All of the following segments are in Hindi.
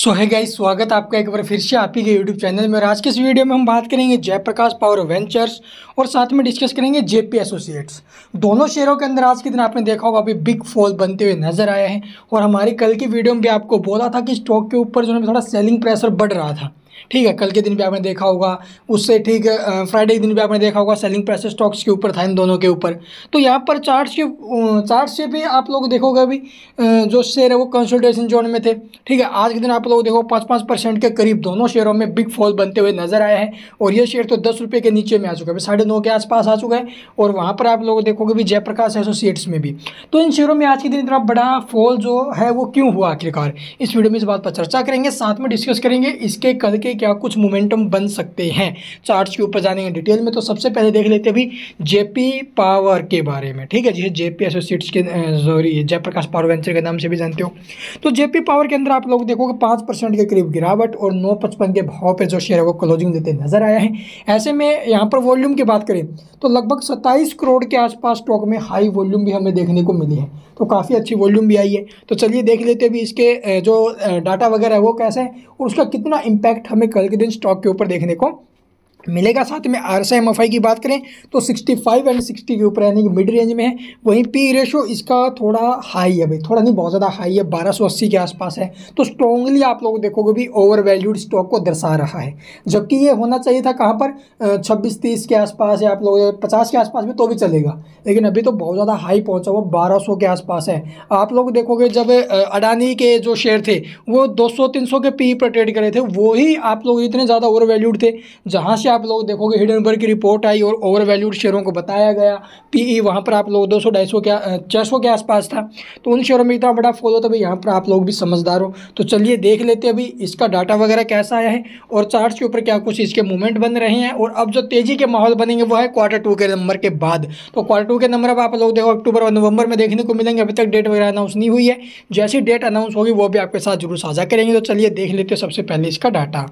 सो है गाइस स्वागत आपका एक बार फिर से आप ही के यूट्यूब चैनल में और आज के इस वीडियो में हम बात करेंगे जयप्रकाश पावर वेंचर्स और साथ में डिस्कस करेंगे जेपी एसोसिएट्स दोनों शेयरों के अंदर आज के दिन आपने देखा होगा अभी बिग फॉल बनते हुए नजर आए हैं और हमारी कल की वीडियो में भी आपको बोला था कि स्टॉक के ऊपर जो है थोड़ा सेलिंग प्रेशर बढ़ रहा था ठीक है कल के दिन भी आपने देखा होगा उससे ठीक फ्राइडे के दिन भी आपने देखा होगा सेलिंग प्राइस स्टॉक्स के ऊपर था इन दोनों के ऊपर तो यहाँ पर चार्ट्स के चार्ट से भी आप लोग देखोगे अभी जो शेयर है वो कंसल्टेशन जोन में थे ठीक है आज के दिन आप लोग देखो पाँच पाँच परसेंट के करीब दोनों शेयरों में बिग फॉल बनते हुए नजर आए हैं और ये शेयर तो दस रुपये के नीचे में आ चुका है साढ़े नौ के आसपास आ चुका है और वहाँ पर आप लोग देखोगे भी जयप्रकाश एसोसिएट्स में भी तो इन शेयरों में आज के दिन इतना बड़ा फॉल जो है वो क्यों हुआ आखिरकार इस वीडियो में इस बात पर चर्चा करेंगे साथ में डिस्कस करेंगे इसके कल करके क्या कुछ मोमेंटम बन सकते हैं चार्ट्स के ऊपर जाने के डिटेल में तो सबसे पहले देख लेते हैं अभी जेपी पावर के बारे में ठीक है जिसे जेपी एसोसिएट्स के सॉरी जयप्रकाश पावर वेंचर के नाम से भी जानते हो तो जेपी पावर के अंदर आप लोग देखोगे पाँच के करीब गिरावट और नौ पचपन के भाव पर जो शेयर है वो क्लोजिंग देते नजर आया है ऐसे में यहाँ पर वॉल्यूम की बात करें तो लगभग सत्ताईस करोड़ के आसपास स्टॉक में हाई वॉल्यूम भी हमें देखने को मिली है तो काफ़ी अच्छी वॉल्यूम भी आई है तो चलिए देख लेते हैं भी इसके जो डाटा वगैरह है वो कैसे है और उसका कितना इम्पैक्ट हमें कल के दिन स्टॉक के ऊपर देखने को मिलेगा साथ में आर एस की बात करें तो 65 एंड 60 के ऊपर यानी कि मिड रेंज में है वहीं पी रेशो इसका थोड़ा हाई है भाई थोड़ा नहीं बहुत ज़्यादा हाई है अस्सी के आसपास है तो स्ट्रॉन्गली आप लोग देखोगे भी ओवर वैल्यूड स्टॉक को दर्शा रहा है जबकि ये होना चाहिए था कहाँ पर छब्बीस तीस के आसपास या आप लोग पचास के आसपास में तो भी चलेगा लेकिन अभी तो बहुत ज़्यादा हाई पहुँचा हुआ बारह के आसपास है आप लोग देखोगे जब अडानी के जो शेयर थे वो दो सौ के पी पर ट्रेड करे थे वही आप लोग इतने ज़्यादा ओवर वैल्यूड थे जहाँ से आप लोग देखोगे हिडनबर्ग की रिपोर्ट आई और ओवर वैल्यूड शेयरों को बताया गया पीई e वहाँ पर आप लोग 200 सौ के चार के आसपास था तो उन शेयरों में इतना बड़ा हो तो भाई यहाँ पर आप लोग भी समझदार हो तो चलिए देख लेते अभी इसका डाटा वगैरह कैसा आया है और चार्ट के ऊपर क्या कुछ इसके मूवमेंट बन रहे हैं और अब जो तेज़ी के माहौल बनेंगे वो है क्वार्टर टू के नंबर के बाद तो क्वार्टर टू के नंबर अब आप लोग देखो अक्टूबर और नवंबर में देखने को मिलेंगे अभी तक डेट वगैरह अनाउंस नहीं हुई है जैसी डेट अनाउंस होगी वो भी आपके साथ जरूर साझा करेंगे तो चलिए देख लेते हैं सबसे पहले इसका डाटा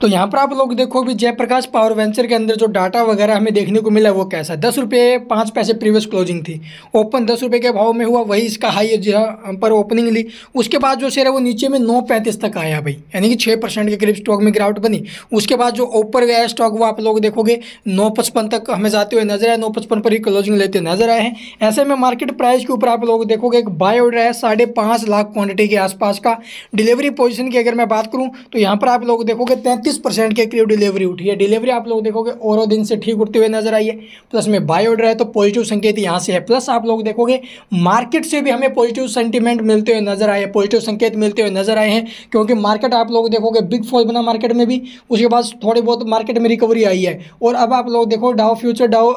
तो यहाँ पर आप लोग देखो भी जयप्रकाश पावर वेंचर के अंदर जो डाटा वगैरह हमें देखने को मिला वो कैसा है दस रुपये पाँच पैसे प्रीवियस क्लोजिंग थी ओपन दस रुपये के भाव में हुआ वही इसका हाई है पर ओपनिंग ली उसके बाद जो शेयर है वो नीचे में नौ पैंतीस तक आया भाई यानी कि छः परसेंट के करीब स्टॉक में गिरावट बनी उसके बाद जो ऊपर गया स्टॉक वो आप लोग देखोगे नौ पचपन तक हमें जाते हुए नजर आए नौ पचपन पर ही क्लोजिंग लेते नजर आए हैं ऐसे में मार्केट प्राइस के ऊपर आप लोग देखोगे एक बाय ऑर्डर है साढ़े पाँच लाख क्वान्टिटी के आसपास का डिलीवरी पोजिशन की अगर मैं बात करूँ तो यहाँ पर आप लोग देखोगे तैंतीस इकतीस परसेंट के करीब डिलीवरी उठी है डिलीवरी आप लोग देखोगे और दिन से ठीक उठते हुए नजर आई है प्लस में बाय ऑर्डर है तो पॉजिटिव संकेत यहाँ से है प्लस आप लोग देखोगे मार्केट से भी हमें पॉजिटिव सेंटीमेंट मिलते हुए नजर आए पॉजिटिव संकेत मिलते हुए नजर आए हैं क्योंकि मार्केट आप लोग देखोगे बिग फॉल बना मार्केट में भी उसके बाद थोड़ी बहुत मार्केट में रिकवरी आई है और अब आप लोग देखो डाओ फ्यूचर डाओ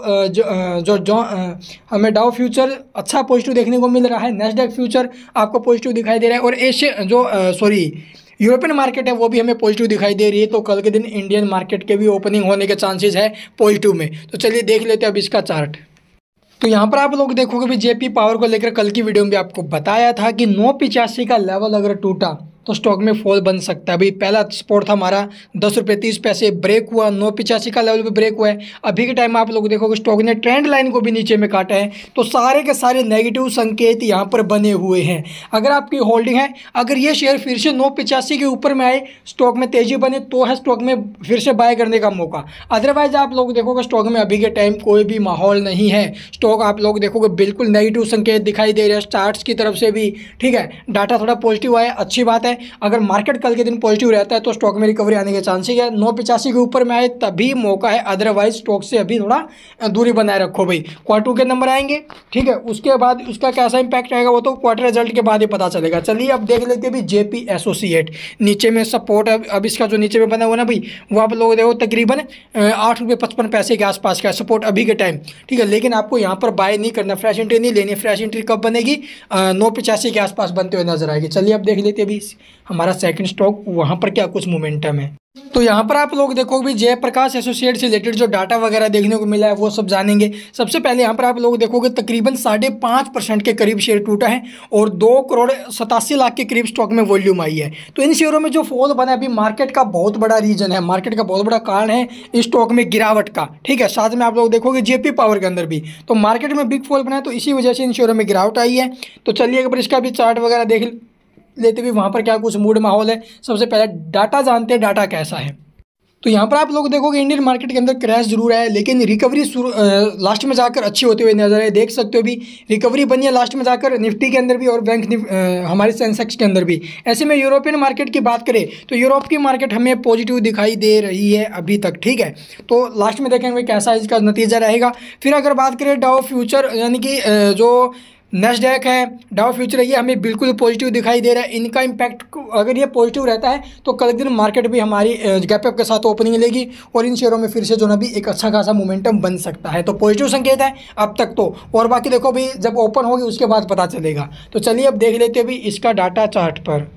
जो जो हमें डाओ फ्यूचर अच्छा पॉजिटिव देखने को मिल रहा है नेस्डेक फ्यूचर आपको पॉजिटिव दिखाई दे रहा है और एशिया जो सॉरी यूरोपियन मार्केट है वो भी हमें पॉजिटिव दिखाई दे रही है तो कल के दिन इंडियन मार्केट के भी ओपनिंग होने के चांसेस है पॉजिटिव में तो चलिए देख लेते हैं अब इसका चार्ट तो यहाँ पर आप लोग देखोगे भी जेपी पावर को लेकर कल की वीडियो में भी आपको बताया था कि नौ पिचासी का लेवल अगर टूटा तो स्टॉक में फॉल बन सकता है अभी पहला स्पोर्ट था हमारा दस रुपये तीस पैसे ब्रेक हुआ नौ पिचासी का लेवल पे ब्रेक हुआ है अभी के टाइम आप लोग देखोगे स्टॉक ने ट्रेंड लाइन को भी नीचे में काटा है तो सारे के सारे नेगेटिव संकेत यहाँ पर बने हुए हैं अगर आपकी होल्डिंग है अगर ये शेयर फिर से नौ पिचासी के ऊपर में आए स्टॉक में तेजी बने तो है स्टॉक में फिर से बाय करने का मौका अदरवाइज आप लोग देखोगे स्टॉक में अभी के टाइम कोई भी माहौल नहीं है स्टॉक आप लोग देखोगे बिल्कुल नेगेटिव संकेत दिखाई दे रहे हैं स्टार्ट की तरफ से भी ठीक है डाटा थोड़ा पॉजिटिव आया अच्छी बात है है अगर मार्केट कल के दिन पॉजिटिव रहता है तो स्टॉक में रिकवरी आने के चांसेस है नौ पचासी के ऊपर में आए तभी मौका है अदरवाइज स्टॉक से अभी थोड़ा दूरी बनाए रखो भाई क्वार्टर के नंबर आएंगे ठीक है उसके बाद उसका कैसा इंपैक्ट आएगा वो तो क्वार्टर रिजल्ट के बाद ही पता चलेगा चलिए अब देख लेते हैं जे एसोसिएट नीचे में सपोर्ट अब अब इसका जो नीचे में बना हुआ ना भाई वो आप लोग देखो तकरीबन आठ रुपये पचपन पैसे के आसपास का सपोर्ट अभी के टाइम ठीक है लेकिन आपको यहाँ पर बाय नहीं करना फ्रेश एंट्री नहीं लेनी फ्रेश एंट्री कब बनेगी नौ पचासी के आसपास बनते हुए नजर आएगी चलिए अब देख लेते हैं अभी हमारा सेकंड स्टॉक वहाँ पर क्या कुछ मोमेंटम है तो यहाँ पर आप लोग देखो भी जयप्रकाश एसोसिएट से रिलेटेड जो डाटा वगैरह देखने को मिला है वो सब जानेंगे सबसे पहले यहाँ पर आप लोग देखोगे तकरीबन साढ़े पाँच परसेंट के करीब शेयर टूटा है और दो करोड़ सतासी लाख के करीब स्टॉक में वॉल्यूम आई है तो इन शेयरों में जो फॉल बना है अभी मार्केट का बहुत बड़ा रीजन है मार्केट का बहुत बड़ा कारण है इस स्टॉक में गिरावट का ठीक है साथ में आप लोग देखोगे जेपी पावर के अंदर भी तो मार्केट में बिग फॉल बना है तो इसी वजह से इन शेयरों में गिरावट आई है तो चलिए अगर इसका भी चार्ट वगैरह देख लेते हुए वहाँ पर क्या कुछ मूड माहौल है सबसे पहले डाटा जानते हैं डाटा कैसा है तो यहाँ पर आप लोग देखोगे इंडियन मार्केट के अंदर क्रैश जरूर आया लेकिन रिकवरी शुरू लास्ट में जाकर अच्छी होते हुए नजर आए देख सकते हो भी रिकवरी बनी है लास्ट में जाकर निफ्टी के अंदर भी और बैंक आ, हमारे सेंसेक्स के अंदर भी ऐसे में यूरोपियन मार्केट की बात करें तो यूरोप की मार्केट हमें पॉजिटिव दिखाई दे रही है अभी तक ठीक है तो लास्ट में देखेंगे कैसा इसका नतीजा रहेगा फिर अगर बात करें डाओ फ्यूचर यानी कि जो नेस्डैक है डाउ फ्यूचर है ये हमें बिल्कुल पॉजिटिव दिखाई दे रहा है इनका इम्पैक्ट अगर ये पॉजिटिव रहता है तो कल दिन मार्केट भी हमारी गैपअप के साथ ओपनिंग लेगी और इन शेयरों में फिर से जो ना भी एक अच्छा खासा मोमेंटम बन सकता है तो पॉजिटिव संकेत है अब तक तो और बाकी देखो भाई जब ओपन होगी उसके बाद पता चलेगा तो चलिए अब देख लेते भी इसका डाटा चार्ट पर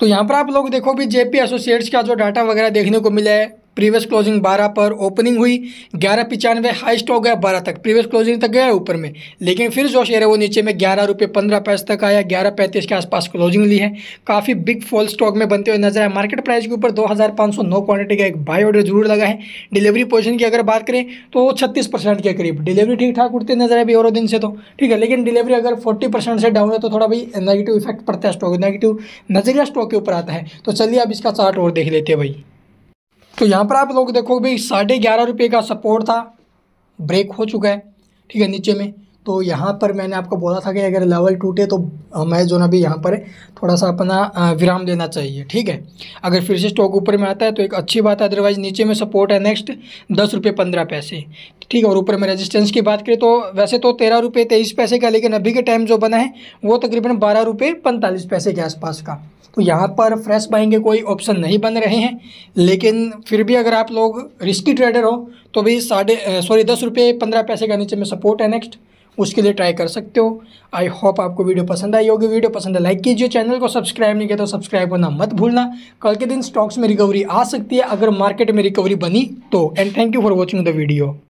तो यहाँ पर आप लोग देखो भी जेपी एसोसिएट्स का जो डाटा वगैरह देखने को मिला है प्रीवियस क्लोजिंग 12 पर ओपनिंग हुई ग्यारह पचानवे हाइस्ट हो गया बारह तक प्रीवियस क्लोजिंग तक गया ऊपर में लेकिन फिर जो शेयर है वो नीचे में ग्यारह रुपये पंद्रह पैसे तक आया ग्यारह पैंतीस के आसपास क्लोजिंग ली है काफ़ी बिग फॉल स्टॉक में बनते हुए नजर आए मार्केट प्राइस के ऊपर दो हज़ार पाँच सौ क्वान्टिटी का एक बाई ऑर्डर जरूर लगा है डिलीवरी पोजिशन की अगर बात करें तो छत्तीस परसेंट के करीब डिलीवरी ठीक ठाक उठते नजर आई और दिन से तो ठीक है लेकिन डिलीवरी अगर फोर्टी परसेंट से डाउन है तो थोड़ा भाई नेगेटिव इफेक्ट पड़ता है स्टॉक नेगेटिव नजरिया स्टॉक के ऊपर आता है तो चलिए अब इसका चार्ट और देख लेते हैं भाई तो यहाँ पर आप लोग देखो भाई साढ़े ग्यारह रुपये का सपोर्ट था ब्रेक हो चुका है ठीक है नीचे में तो यहाँ पर मैंने आपको बोला था कि अगर लेवल टूटे तो हमें जो ना भी यहाँ पर थोड़ा सा अपना विराम देना चाहिए ठीक है अगर फिर से स्टॉक ऊपर में आता है तो एक अच्छी बात है अदरवाइज़ नीचे में सपोर्ट है नेक्स्ट दस रुपये पंद्रह पैसे ठीक है और ऊपर में रेजिस्टेंस की बात करें तो वैसे तो तेरह रुपये तेईस पैसे का लेकिन अभी के टाइम जो बना है वो तकरीबन बारह रुपये पैंतालीस पैसे के आसपास का तो यहाँ पर फ्रेश बाइंग के कोई ऑप्शन नहीं बन रहे हैं लेकिन फिर भी अगर आप लोग रिस्की ट्रेडर हो तो भी साढ़े सॉरी दस रुपये पंद्रह पैसे का नीचे में सपोर्ट है नेक्स्ट उसके लिए ट्राई कर सकते हो आई होप आपको वीडियो पसंद आई होगी वीडियो पसंद है लाइक कीजिए चैनल को सब्सक्राइब नहीं किया तो सब्सक्राइब करना मत भूलना कल के दिन स्टॉक्स में रिकवरी आ सकती है अगर मार्केट में रिकवरी बनी तो and thank you for watching the video